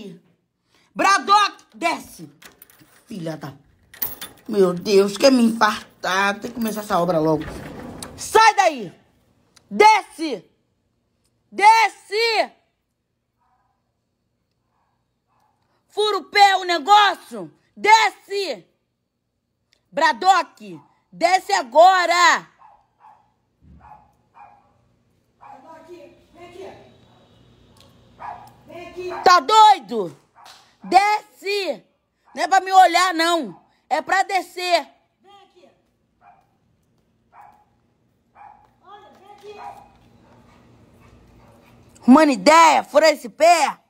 aqui. Bradock, desce. Filha da... Meu Deus, quer me infartar. Tem que começar essa obra logo. Sai daí. Desce. Desce. Fura o pé o negócio. Desce. Bradock, desce agora. Tá doido? Desce! Não é pra me olhar, não. É pra descer. Vem aqui. Olha, vem aqui. Humana ideia, fura esse pé.